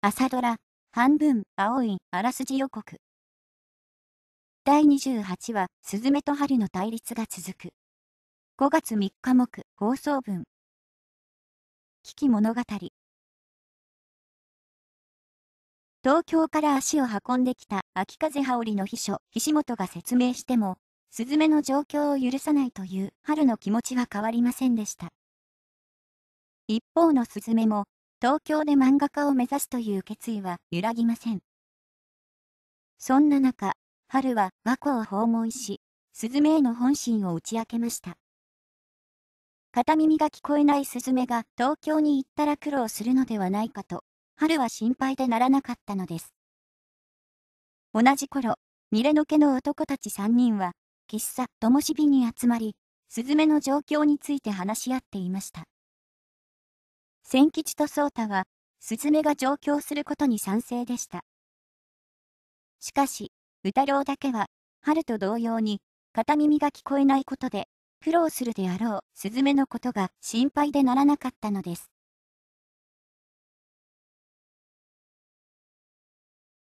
朝ドラ、半分、青い、あらすじ予告。第28話、すずめと春の対立が続く。5月3日目、放送分。危機物語。東京から足を運んできた秋風羽織の秘書、岸本が説明しても、すずめの状況を許さないという春の気持ちは変わりませんでした。一方のすずめも東京で漫画家を目指すという決意は揺らぎません。そんな中、春は和光を訪問し、スズメへの本心を打ち明けました。片耳が聞こえないスズメが東京に行ったら苦労するのではないかと、春は心配でならなかったのです。同じ頃、ニレの家の男たち3人は、喫茶ともしびに集まり、スズメの状況について話し合っていました。千吉と宗太は、スが上京することに賛成でした。しかし、歌郎だけは、春と同様に、片耳が聞こえないことで、苦労するであろう雀のことが心配でならなかったのです。